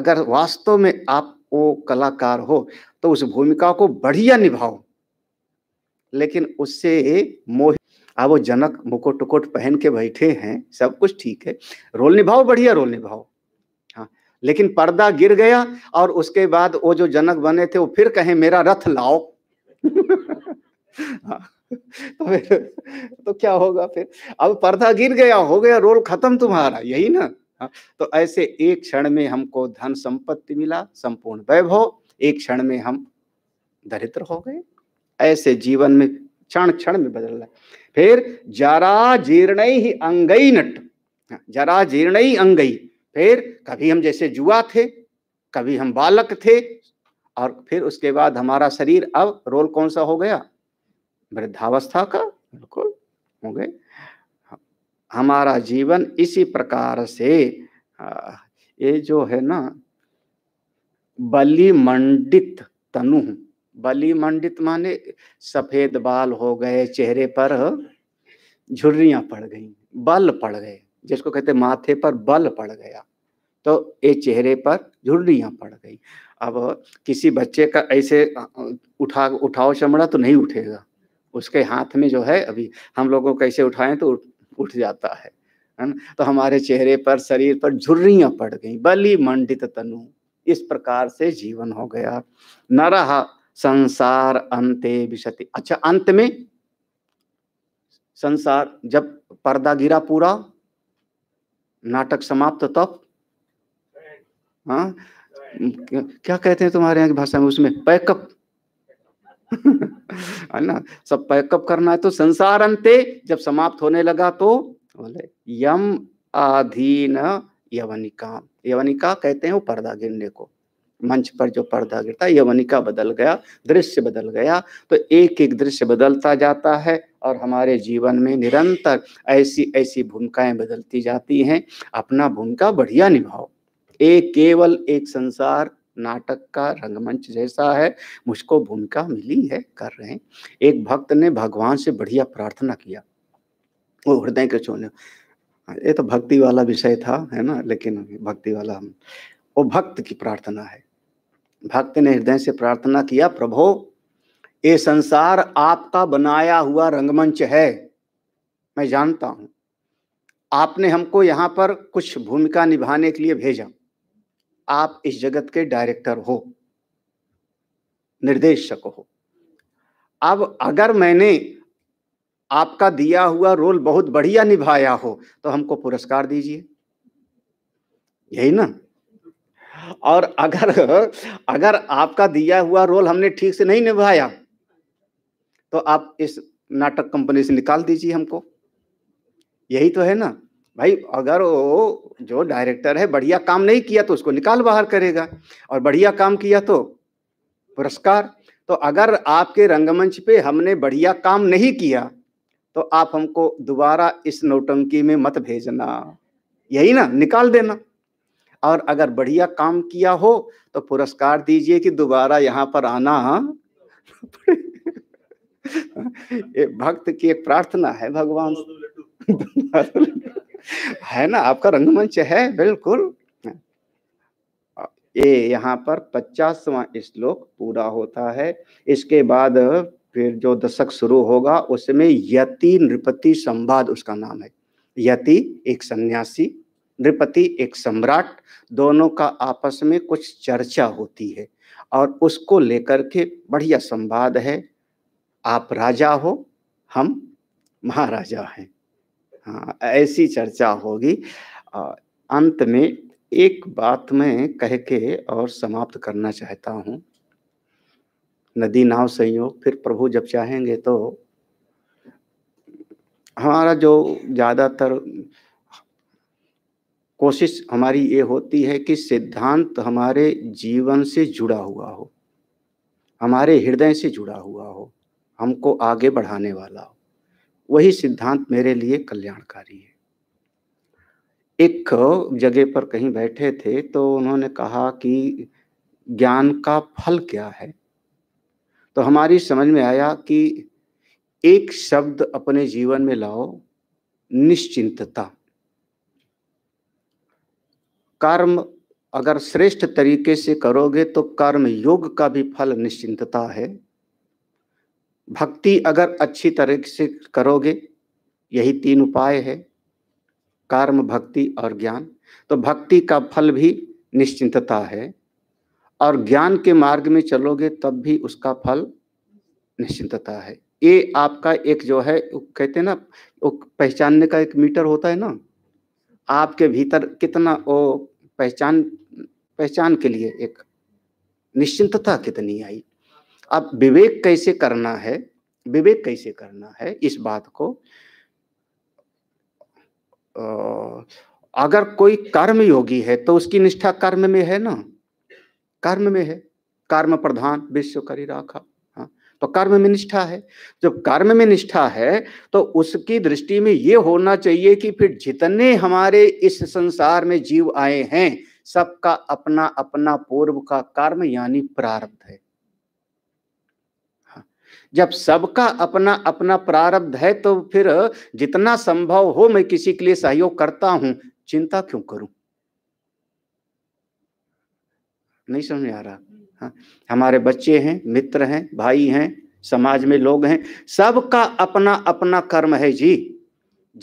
S1: अगर वास्तव में आप वो कलाकार हो तो उस भूमिका को बढ़िया निभाओ लेकिन उससे मोह अब वो जनक मुकुट टुकुट पहन के बैठे हैं सब कुछ ठीक है रोल निभाओ बढ़िया रोल निभाओ लेकिन पर्दा गिर गया और उसके बाद वो जो जनक बने थे वो फिर कहे मेरा रथ लाओ हाँ। तो तो क्या होगा फिर अब पर्दा गिर गया हो गया रोल खत्म तुम्हारा यही ना हाँ। तो ऐसे एक क्षण में हमको धन संपत्ति मिला संपूर्ण वैभव एक क्षण में हम दरिद्र हो गए ऐसे जीवन में क्षण क्षण में बदल रहा फिर जरा जीर्ण ही अंगई नट हाँ, जरा जीर्ण ही अंगई फिर कभी हम जैसे जुआ थे कभी हम बालक थे और फिर उसके बाद हमारा शरीर अब रोल कौन सा हो गया वृद्धावस्था का बिल्कुल हो गए हमारा जीवन इसी प्रकार से ये जो है ना बलिमंडित मंडित तनु बलिमंडित मंडित माने सफेद बाल हो गए चेहरे पर झुर्रियां पड़ गई बल पड़ गए जिसको कहते माथे पर बल पड़ गया तो ये चेहरे पर झुर्रिया पड़ गई अब किसी बच्चे का ऐसे उठा उठाओ चमड़ा तो नहीं उठेगा उसके हाथ में जो है अभी हम लोगों कैसे उठाएं तो उठ, उठ जाता है है ना तो हमारे चेहरे पर शरीर पर झुर्रियाँ पड़ गई बलि मंडित तनु इस प्रकार से जीवन हो गया न रहा संसार अंते विशति अच्छा अंत में संसार जब पर्दा गिरा पूरा नाटक समाप्त तप तो हाँ क्या कहते हैं तुम्हारे यहाँ की भाषा में उसमें पैकअप [laughs] है ना सब पैकअप करना है तो संसार अंते जब समाप्त होने लगा तो बोले यम आधीन यवनिका यवनिका कहते हैं वो पर्दा गिरने को मंच पर जो पर्दा गिरता यवनिका बदल गया दृश्य बदल गया तो एक एक दृश्य बदलता जाता है और हमारे जीवन में निरंतर ऐसी ऐसी भूमिकाएं बदलती जाती हैं अपना भूमिका बढ़िया निभाओ एक केवल एक संसार नाटक का रंगमंच जैसा है मुझको भूमिका मिली है कर रहे हैं एक भक्त ने भगवान से बढ़िया प्रार्थना किया वो हृदय के छोने ये तो भक्ति वाला विषय था है ना लेकिन भक्ति वाला हम वो भक्त की प्रार्थना है भक्त ने हृदय से प्रार्थना किया प्रभो ये संसार आपका बनाया हुआ रंगमंच है मैं जानता हूं आपने हमको यहां पर कुछ भूमिका निभाने के लिए भेजा आप इस जगत के डायरेक्टर हो निर्देशक हो अब अगर मैंने आपका दिया हुआ रोल बहुत बढ़िया निभाया हो तो हमको पुरस्कार दीजिए यही ना और अगर अगर आपका दिया हुआ रोल हमने ठीक से नहीं निभाया तो आप इस नाटक कंपनी से निकाल दीजिए हमको यही तो है ना भाई अगर वो जो डायरेक्टर है बढ़िया काम नहीं किया तो उसको निकाल बाहर करेगा और बढ़िया काम किया तो पुरस्कार तो अगर आपके रंगमंच पे हमने बढ़िया काम नहीं किया तो आप हमको दोबारा इस नौटंकी में मत भेजना यही ना निकाल देना और अगर बढ़िया काम किया हो तो पुरस्कार दीजिए कि दोबारा यहाँ पर आना हाँ। ये भक्त की एक प्रार्थना है भगवान है ना आपका रंगमंच है बिल्कुल ये यहाँ पर पचासवा श्लोक पूरा होता है इसके बाद फिर जो दशक शुरू होगा उसमें यति नृपति संवाद उसका नाम है यति एक सन्यासी नृपति एक सम्राट दोनों का आपस में कुछ चर्चा होती है और उसको लेकर के बढ़िया संवाद है आप राजा हो हम महाराजा हैं हाँ ऐसी चर्चा होगी अंत में एक बात मैं कह के और समाप्त करना चाहता हूँ नदी नाव संयोग फिर प्रभु जब चाहेंगे तो हमारा जो ज़्यादातर कोशिश हमारी ये होती है कि सिद्धांत हमारे जीवन से जुड़ा हुआ हो हमारे हृदय से जुड़ा हुआ हो हमको आगे बढ़ाने वाला हो वही सिद्धांत मेरे लिए कल्याणकारी है एक जगह पर कहीं बैठे थे तो उन्होंने कहा कि ज्ञान का फल क्या है तो हमारी समझ में आया कि एक शब्द अपने जीवन में लाओ निश्चिंतता कर्म अगर श्रेष्ठ तरीके से करोगे तो कर्म योग का भी फल निश्चिंतता है भक्ति अगर अच्छी तरह से करोगे यही तीन उपाय है कर्म भक्ति और ज्ञान तो भक्ति का फल भी निश्चिंतता है और ज्ञान के मार्ग में चलोगे तब भी उसका फल निश्चिंतता है ये आपका एक जो है कहते हैं ना वो पहचानने का एक मीटर होता है ना आपके भीतर कितना वो पहचान पहचान के लिए एक निश्चिंतता कितनी आई अब विवेक कैसे करना है विवेक कैसे करना है इस बात को अगर कोई कर्म योगी है तो उसकी निष्ठा कर्म में है ना कर्म में है कर्म प्रधान विश्व करी राखा हाँ, तो कर्म में निष्ठा है जब कर्म में निष्ठा है तो उसकी दृष्टि में यह होना चाहिए कि फिर जितने हमारे इस संसार में जीव आए हैं सबका अपना अपना पूर्व का कर्म यानी प्रारब्ध है जब सबका अपना अपना प्रारब्ध है तो फिर जितना संभव हो मैं किसी के लिए सहयोग करता हूं चिंता क्यों करूं नहीं समझ आ रहा हाँ हमारे बच्चे हैं मित्र हैं भाई हैं समाज में लोग हैं सबका अपना अपना कर्म है जी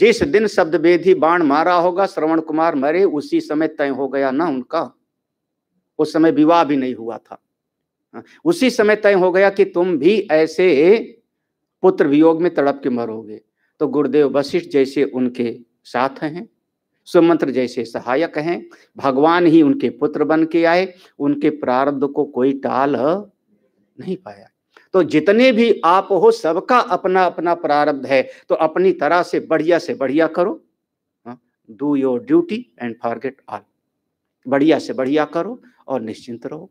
S1: जिस दिन शब्द बेदी बाण मारा होगा श्रवण कुमार मरे उसी समय तय हो गया ना उनका उस समय विवाह भी नहीं हुआ था हाँ, उसी समय तय हो गया कि तुम भी ऐसे पुत्र वियोग में तड़प के मरोगे तो गुरुदेव वशिष्ठ जैसे उनके साथ हैं सुमंत्र जैसे सहायक हैं भगवान ही उनके पुत्र बन के आए उनके प्रारब्ध को कोई टाल नहीं पाया तो जितने भी आप हो सबका अपना अपना प्रारब्ध है तो अपनी तरह से बढ़िया से बढ़िया करो do your duty and forget all बढ़िया से बढ़िया करो और निश्चिंत रहो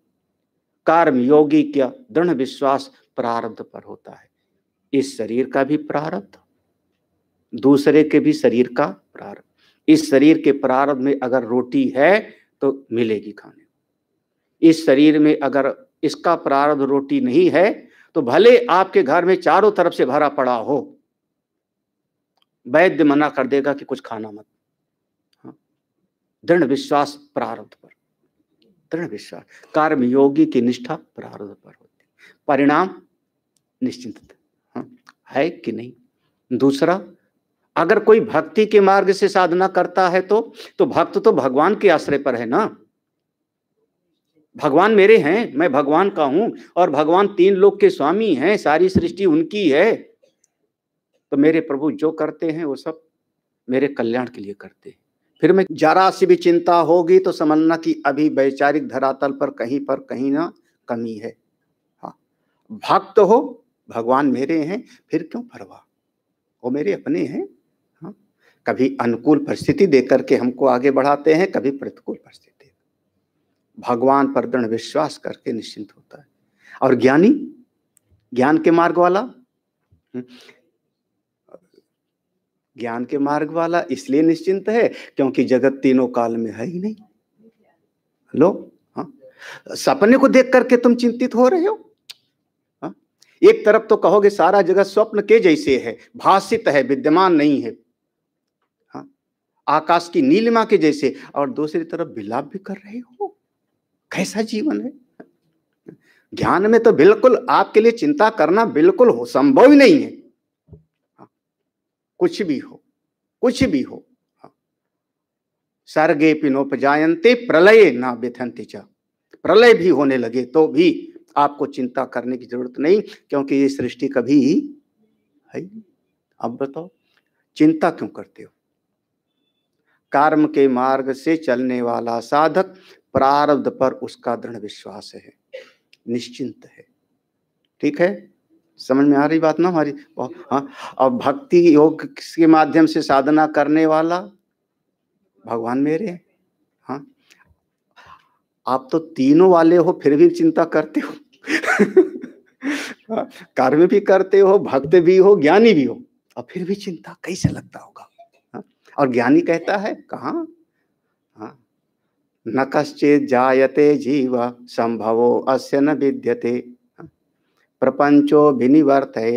S1: कर्म योगी क्या दृढ़ विश्वास प्रारब्ध पर होता है इस शरीर का भी प्रारब्ध दूसरे के भी शरीर का प्रारब्ध इस शरीर के प्रारब्ध में अगर रोटी है तो मिलेगी खाने इस शरीर में अगर इसका प्रारब्ध रोटी नहीं है तो भले आपके घर में चारों तरफ से भरा पड़ा हो वैद्य मना कर देगा कि कुछ खाना मत हाँ। दृढ़ विश्वास प्रारब्ध पर दृढ़ विश्वास कर्म योगी की निष्ठा प्रारब्ध पर होती परिणाम निश्चिंत हाँ, है कि नहीं दूसरा अगर कोई भक्ति के मार्ग से साधना करता है तो तो भक्त तो भगवान के आश्रय पर है ना भगवान मेरे हैं मैं भगवान का हूं और भगवान तीन लोग के स्वामी हैं सारी सृष्टि उनकी है तो मेरे प्रभु जो करते हैं वो सब मेरे कल्याण के लिए करते हैं फिर मैं जरा सी भी चिंता होगी तो समझना कि अभी वैचारिक धरातल पर कहीं पर कहीं ना कमी है हाँ भक्त हो भगवान मेरे हैं फिर क्यों परवाह वो मेरे अपने हैं हाँ कभी अनुकूल परिस्थिति देकर के हमको आगे बढ़ाते हैं कभी प्रतिकूल परिस्थिति भगवान पर दृढ़ विश्वास करके निश्चिंत होता है और ज्ञानी ज्ञान के मार्ग वाला हम्म, ज्ञान के मार्ग वाला इसलिए निश्चिंत है क्योंकि जगत तीनों काल में है ही नहीं हेलो हाँ? सपने को देख करके तुम चिंतित हो रहे हो हाँ? एक तरफ तो कहोगे सारा जगत स्वप्न के जैसे है भाषित है विद्यमान नहीं है हाँ? आकाश की नीलिमा के जैसे और दूसरी तरफ विलाप भी कर रहे हो कैसा जीवन है ज्ञान में तो बिल्कुल आपके लिए चिंता करना बिल्कुल हो संभव ही नहीं है कुछ भी हो कुछ भी हो हाँ। सर्गे पिनोपजायंते प्रलय ना बेथंते च प्रलय भी होने लगे तो भी आपको चिंता करने की जरूरत नहीं क्योंकि ये सृष्टि कभी है अब बताओ चिंता क्यों करते हो कर्म के मार्ग से चलने वाला साधक प्रारब्ध पर उसका दृढ़ विश्वास है निश्चिंत है ठीक है समझ में आ रही बात ना हमारी हाँ और भक्ति योग के माध्यम से साधना करने वाला भगवान मेरे हाँ आप तो तीनों वाले हो फिर भी चिंता करते हो हाँ, कर्म भी करते हो भक्त भी हो ज्ञानी भी हो और फिर भी चिंता कैसे लगता होगा हा? और ज्ञानी कहता है कहा हाँ। न कश्चित जायते जीव संभवो अस्य न विद्यते प्रपंचो है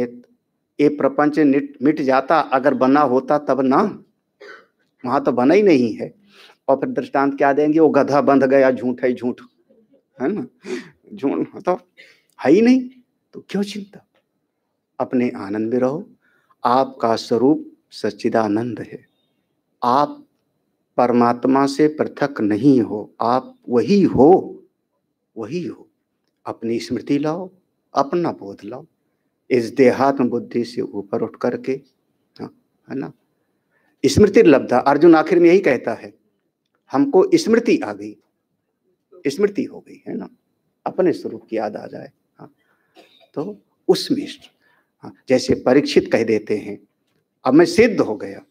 S1: ये प्रपंच मिट जाता अगर बना होता तब ना वहां तो बना ही नहीं है और फिर दृष्टांत क्या देंगे वो गधा बंध गया झूठ है झूठ है ना झूठ मतलब है ही नहीं तो क्यों चिंता अपने आनंद में रहो आपका स्वरूप सच्चिदानंद है आप परमात्मा से पृथक नहीं हो आप वही हो वही हो अपनी स्मृति लाओ अपना बोध लाओ इस देहात्म बुद्धि से ऊपर उठ करके हाँ, है ना स्मृति लब्धा अर्जुन आखिर में यही कहता है हमको स्मृति आ गई स्मृति हो गई है ना अपने स्वरूप की याद आ जाए हाँ तो उसमें हाँ जैसे परीक्षित कह देते हैं अब मैं सिद्ध हो गया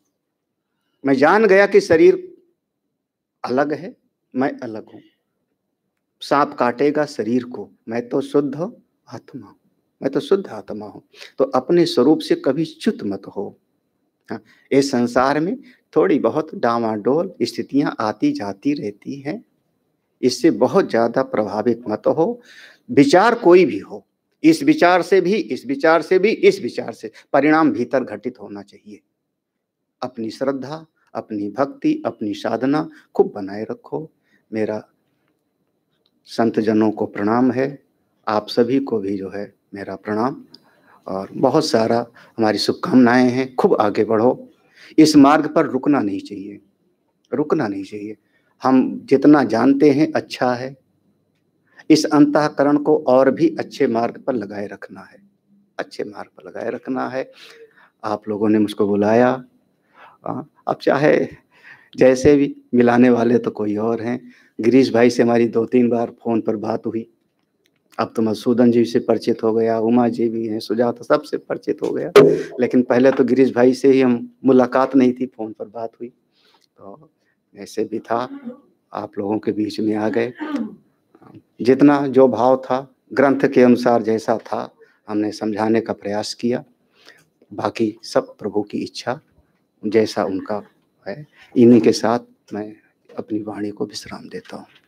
S1: मैं जान गया कि शरीर अलग है मैं अलग हूं सांप काटेगा शरीर को मैं तो शुद्ध आत्मा मैं तो शुद्ध आत्मा हूं तो अपने स्वरूप से कभी च्युत मत हो हाँ, इस संसार में थोड़ी बहुत डामाडोल स्थितियां आती जाती रहती हैं इससे बहुत ज्यादा प्रभावित मत हो विचार कोई भी हो इस विचार से भी इस विचार से भी इस विचार से परिणाम भीतर घटित होना चाहिए अपनी श्रद्धा अपनी भक्ति अपनी साधना खूब बनाए रखो मेरा संत जनों को प्रणाम है आप सभी को भी जो है मेरा प्रणाम और बहुत सारा हमारी शुभकामनाएं हैं खूब आगे बढ़ो इस मार्ग पर रुकना नहीं चाहिए रुकना नहीं चाहिए हम जितना जानते हैं अच्छा है इस अंतकरण को और भी अच्छे मार्ग पर लगाए रखना है अच्छे मार्ग पर लगाए रखना है आप लोगों ने मुझको बुलाया अब हाँ, चाहे जैसे भी मिलाने वाले तो कोई और हैं गिरीश भाई से हमारी दो तीन बार फ़ोन पर बात हुई अब तो मधुसूदन जी से परिचित हो गया उमा जी भी हैं सुजात सबसे परिचित हो गया लेकिन पहले तो गिरीश भाई से ही हम मुलाकात नहीं थी फोन पर बात हुई तो ऐसे भी था आप लोगों के बीच में आ गए जितना जो भाव था ग्रंथ के अनुसार जैसा था हमने समझाने का प्रयास किया बाकी सब प्रभु की इच्छा जैसा उनका है इन्हीं के साथ मैं अपनी वाणी को विश्राम देता हूँ